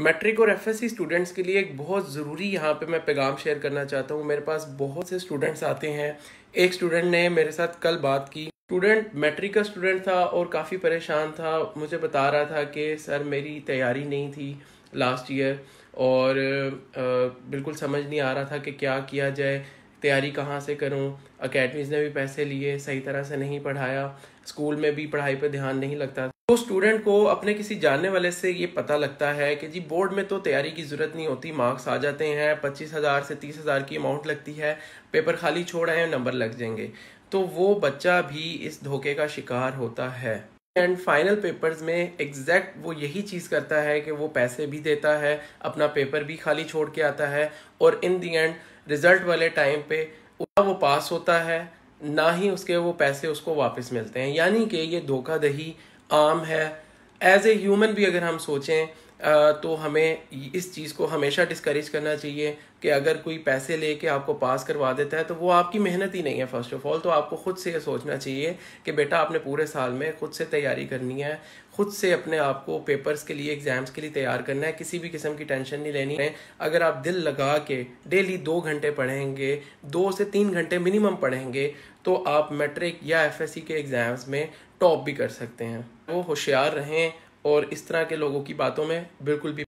matric और F students के लिए एक बहुत ज़रूरी यहाँ पे मैं पैगाम शेयर करना चाहता हूँ मेरे पास बहुत से स्टूडेंट्स आते हैं एक स्टूडेंट ने मेरे साथ कल बात की स्टूडेंट मैट्रिक का स्टूडेंट था और काफ़ी परेशान था मुझे बता रहा था कि सर मेरी तैयारी नहीं थी लास्ट ईयर और आ, बिल्कुल समझ नहीं आ रहा था कि क्या किया जाए तैयारी कहाँ से करूँ अकेडमीज़ ने भी पैसे लिए सही तरह से नहीं पढ़ाया स्कूल में भी पढ़ाई पर ध्यान नहीं लगता तो स्टूडेंट को अपने किसी जानने वाले से ये पता लगता है कि जी बोर्ड में तो तैयारी की ज़रूरत नहीं होती मार्क्स आ जाते हैं पच्चीस हज़ार से तीस हज़ार की अमाउंट लगती है पेपर खाली छोड़ आए नंबर लग जाएंगे तो वो बच्चा भी इस धोखे का शिकार होता है एंड फाइनल पेपर्स में एग्जैक्ट वो यही चीज़ करता है कि वो पैसे भी देता है अपना पेपर भी खाली छोड़ के आता है और इन दी एंड रिजल्ट वाले टाइम पे वो पास होता है ना ही उसके वो पैसे उसको वापस मिलते हैं यानी कि ये धोखाधही आम है एज ए ह्यूमन भी अगर हम सोचें तो हमें इस चीज़ को हमेशा डिस्करेज करना चाहिए कि अगर कोई पैसे लेके आपको पास करवा देता है तो वो आपकी मेहनत ही नहीं है फर्स्ट ऑफ ऑल तो आपको खुद से ये सोचना चाहिए कि बेटा आपने पूरे साल में खुद से तैयारी करनी है खुद से अपने आप को पेपर्स के लिए एग्जाम्स के लिए तैयार करना है किसी भी किस्म की टेंशन नहीं लेनी है अगर आप दिल लगा के डेली दो घंटे पढ़ेंगे दो से तीन घंटे मिनिमम पढ़ेंगे तो आप मैट्रिक या एफएससी के एग्ज़ाम्स में टॉप भी कर सकते हैं वो होशियार रहें और इस तरह के लोगों की बातों में बिल्कुल भी